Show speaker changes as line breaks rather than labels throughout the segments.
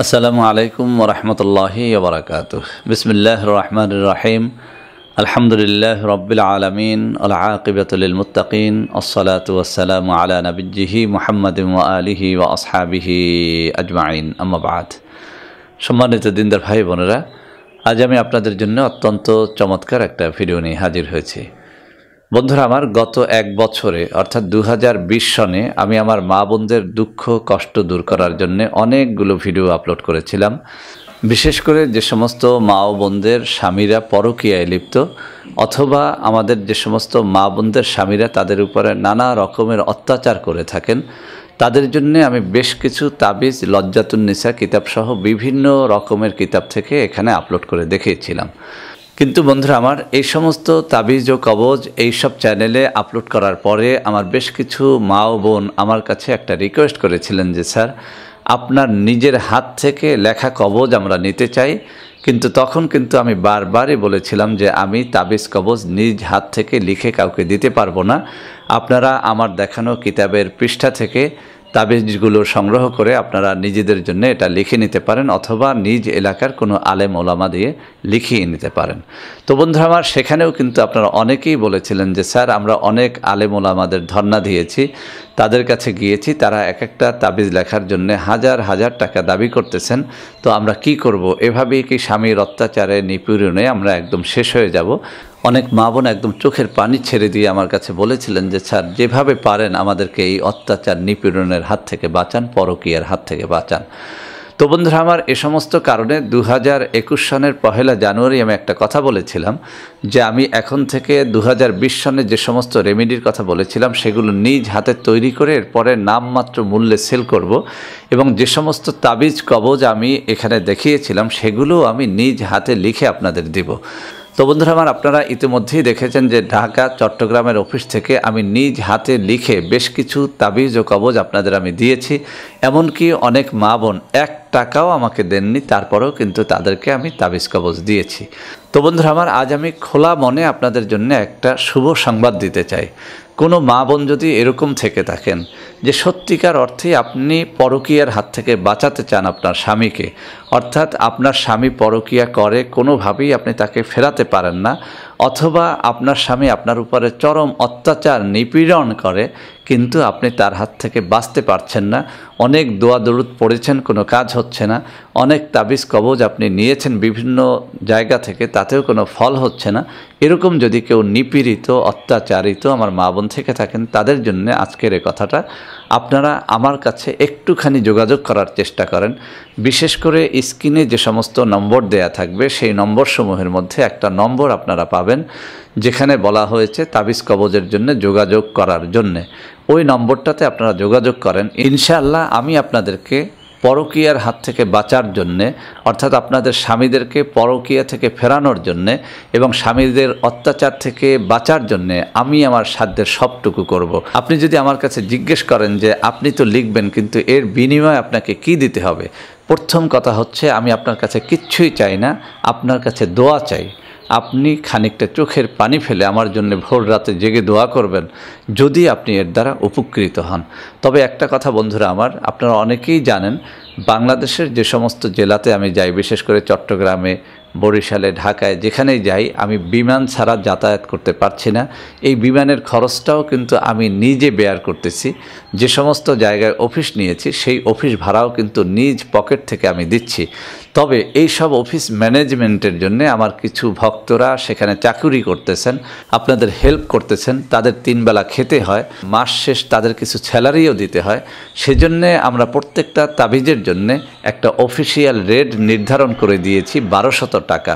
السلام عليكم ورحمة الله وبركاته بسم الله الرحمن الرحيم الحمد لله رب العالمين العاقبة للمتقين الصلاة والسلام على نبيه محمد وآله وأصحابه أجمعين أما بعد সম্মানিত দিনদার ভাই বোনেরা আজ আমি جنة জন্য অত্যন্ত চমৎকার একটা ভিডিও নিয়ে হাজির হয়েছি বন্ধুরা আমার গত এক বছরে অর্থাৎ দু বিশ সনে আমি আমার মা বোনদের দুঃখ কষ্ট দূর করার জন্য অনেকগুলো ভিডিও আপলোড করেছিলাম বিশেষ করে যে সমস্ত মা ও বোনদের স্বামীরা পরকীয়ায় লিপ্ত অথবা আমাদের যে সমস্ত মা বোনদের স্বামীরা তাদের উপরে নানা রকমের অত্যাচার করে থাকেন তাদের জন্যে আমি বেশ কিছু তাবিজ লজ্জাতুন্নিসা কিতাবসহ বিভিন্ন রকমের কিতাব থেকে এখানে আপলোড করে দেখিয়েছিলাম কিন্তু বন্ধুরা আমার এই সমস্ত তাবিজ ও কবজ এইসব চ্যানেলে আপলোড করার পরে আমার বেশ কিছু মা ও বোন আমার কাছে একটা রিকোয়েস্ট করেছিলেন যে স্যার আপনার নিজের হাত থেকে লেখা কবজ আমরা নিতে চাই কিন্তু তখন কিন্তু আমি বারবারই বলেছিলাম যে আমি তাবিজ কবজ নিজ হাত থেকে লিখে কাউকে দিতে পারবো না আপনারা আমার দেখানো কিতাবের পৃষ্ঠা থেকে তাবিজগুলো সংগ্রহ করে আপনারা নিজেদের জন্য এটা লিখে নিতে পারেন অথবা নিজ এলাকার কোনো আলেম ওলামা দিয়ে লিখিয়ে নিতে পারেন তো বন্ধুরা আমার সেখানেও কিন্তু আপনারা অনেকেই বলেছিলেন যে স্যার আমরা অনেক আলেম ওলামাদের ধর্না দিয়েছি তাদের কাছে গিয়েছি তারা এক একটা তাবিজ লেখার জন্য হাজার হাজার টাকা দাবি করতেছেন তো আমরা কি করব এভাবেই কি স্বামীর অত্যাচারে নিপীড়নে আমরা একদম শেষ হয়ে যাব অনেক মা বোন একদম চোখের পানি ছেড়ে দিয়ে আমার কাছে বলেছিলেন যে স্যার যেভাবে পারেন আমাদেরকে এই অত্যাচার নিপীড়নের হাত থেকে বাঁচান পরকীয়ার হাত থেকে বাঁচান তো বন্ধুরা আমার এ সমস্ত কারণে দু হাজার একুশ সনের পহেলা জানুয়ারি আমি একটা কথা বলেছিলাম যে আমি এখন থেকে দু হাজার বিশ সনে যে সমস্ত রেমেডির কথা বলেছিলাম সেগুলো নিজ হাতে তৈরি করে এরপরে নামমাত্র মূল্যে সেল করব এবং যে সমস্ত তাবিজ কবজ আমি এখানে দেখিয়েছিলাম সেগুলো আমি নিজ হাতে লিখে আপনাদের দিব তো বন্ধুরা আমার আপনারা ইতিমধ্যেই দেখেছেন যে ঢাকা চট্টগ্রামের অফিস থেকে আমি নিজ হাতে লিখে বেশ কিছু তাবিজ ও কবজ আপনাদের আমি দিয়েছি এমনকি অনেক মা বোন এক টাকাও আমাকে দেননি তারপরেও কিন্তু তাদেরকে আমি তাবিজ কবজ দিয়েছি তো বন্ধুরা আমার আজ আমি খোলা মনে আপনাদের জন্য একটা শুভ সংবাদ দিতে চাই কোনো মা বোন যদি এরকম থেকে থাকেন যে সত্যিকার অর্থে আপনি পরকীয়ার হাত থেকে বাঁচাতে চান আপনার স্বামীকে অর্থাৎ আপনার স্বামী পরকিয়া করে কোনোভাবেই আপনি তাকে ফেরাতে পারেন না অথবা আপনার স্বামী আপনার উপরে চরম অত্যাচার নিপীড়ন করে কিন্তু আপনি তার হাত থেকে বাঁচতে পারছেন না অনেক দোয়া দরুদ পড়েছেন কোনো কাজ হচ্ছে না অনেক তাবিজ কবজ আপনি নিয়েছেন বিভিন্ন জায়গা থেকে তাতেও কোনো ফল হচ্ছে না এরকম যদি কেউ নিপীড়িত অত্যাচারিত আমার মা বোন থেকে থাকেন তাদের জন্য আজকের এ কথাটা আপনারা আমার কাছে একটুখানি যোগাযোগ করার চেষ্টা করেন বিশেষ করে স্ক্রিনে যে সমস্ত নম্বর দেয়া থাকবে সেই নম্বরসমূহের মধ্যে একটা নম্বর আপনারা পাবেন যেখানে বলা হয়েছে তাবিজ কবজের জন্য যোগাযোগ করার জন্যে ওই নম্বরটাতে আপনারা যোগাযোগ করেন ইনশাআল্লাহ আমি আপনাদেরকে পরকীয়ার হাত থেকে বাঁচার জন্যে অর্থাৎ আপনাদের স্বামীদেরকে পরকীয়া থেকে ফেরানোর জন্যে এবং স্বামীদের অত্যাচার থেকে বাঁচার জন্যে আমি আমার সাধ্যের সবটুকু করব। আপনি যদি আমার কাছে জিজ্ঞেস করেন যে আপনি তো লিখবেন কিন্তু এর বিনিময়ে আপনাকে কি দিতে হবে প্রথম কথা হচ্ছে আমি আপনার কাছে কিচ্ছুই চাই না আপনার কাছে দোয়া চাই আপনি খানিকটা চোখের পানি ফেলে আমার জন্য ভোর রাতে জেগে দোয়া করবেন যদি আপনি এর দ্বারা উপকৃত হন তবে একটা কথা বন্ধুরা আমার আপনারা অনেকেই জানেন বাংলাদেশের যে সমস্ত জেলাতে আমি যাই বিশেষ করে চট্টগ্রামে বরিশালে ঢাকায় যেখানেই যাই আমি বিমান ছাড়া যাতায়াত করতে পারছি না এই বিমানের খরচটাও কিন্তু আমি নিজে বেয়ার করতেছি যে সমস্ত জায়গায় অফিস নিয়েছি সেই অফিস ভাড়াও কিন্তু নিজ পকেট থেকে আমি দিচ্ছি তবে এই সব অফিস ম্যানেজমেন্টের জন্য আমার কিছু ভক্তরা সেখানে চাকুরি করতেছেন আপনাদের হেল্প করতেছেন তাদের তিনবেলা খেতে হয় মাস শেষ তাদের কিছু স্যালারিও দিতে হয় সেজন্যে আমরা প্রত্যেকটা তাবিজের জন্য একটা অফিসিয়াল রেট নির্ধারণ করে দিয়েছি বারোশত টাকা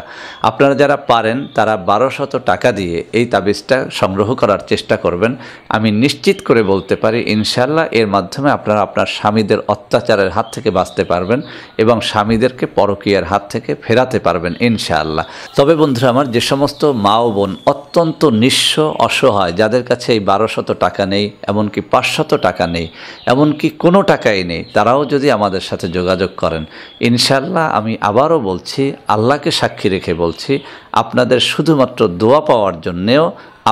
আপনারা যারা পারেন তারা বারোশত টাকা দিয়ে এই তাবিজটা সংগ্রহ করার চেষ্টা করবেন আমি নিশ্চিত করে বলতে পারি ইনশাল্লাহ এর মাধ্যমে আপনারা আপনার স্বামীদের অত্যাচারের হাত থেকে বাঁচতে পারবেন এবং স্বামীদেরকে পর পরকিয়ার হাত থেকে ফেরাতে পারবেন ইনশাআল্লাহ তবে বন্ধুরা আমার যে সমস্ত মা ও বোন অত্যন্ত নিঃস্ব অসহায় যাদের কাছে এই বারোশত টাকা নেই এমনকি পাঁচশত টাকা নেই এমনকি কোনো টাকাই নেই তারাও যদি আমাদের সাথে যোগাযোগ করেন ইনশাল্লাহ আমি আবারও বলছি আল্লাহকে সাক্ষী রেখে বলছি আপনাদের শুধুমাত্র দোয়া পাওয়ার জন্যেও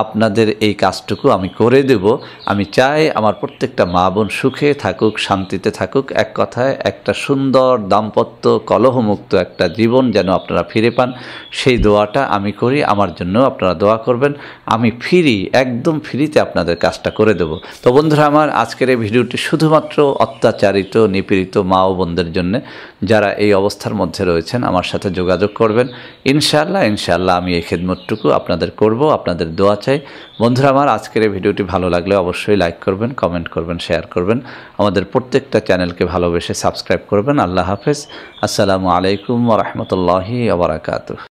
আপনাদের এই কাজটুকু আমি করে দেব আমি চাই আমার প্রত্যেকটা মা বোন সুখে থাকুক শান্তিতে থাকুক এক কথায় একটা সুন্দর দাম্পত্য কলহমুক্ত একটা জীবন যেন আপনারা ফিরে পান সেই দোয়াটা আমি করি আমার জন্য আপনারা দোয়া করবেন আমি ফ্রি একদম ফ্রিতে আপনাদের কাজটা করে দেব তো বন্ধুরা আমার আজকের এই ভিডিওটি শুধুমাত্র অত্যাচারিত নিপীড়িত মা ও বোনদের জন্যে যারা এই অবস্থার মধ্যে রয়েছেন আমার সাথে যোগাযোগ করবেন ইনশাআল্লাহ ইনশাআল্লাহ ইনশাল্লাহ আমি এই খেদমতটুকু আপনাদের করব আপনাদের দোয়া চাই বন্ধুরা আমার আজকের এই ভিডিওটি ভালো লাগলে অবশ্যই লাইক করবেন কমেন্ট করবেন শেয়ার করবেন আমাদের প্রত্যেকটা চ্যানেলকে ভালোবেসে সাবস্ক্রাইব করবেন আল্লাহ হাফেজ আসসালামু আলাইকুম রহমতুল্লাহি আবরাকাতু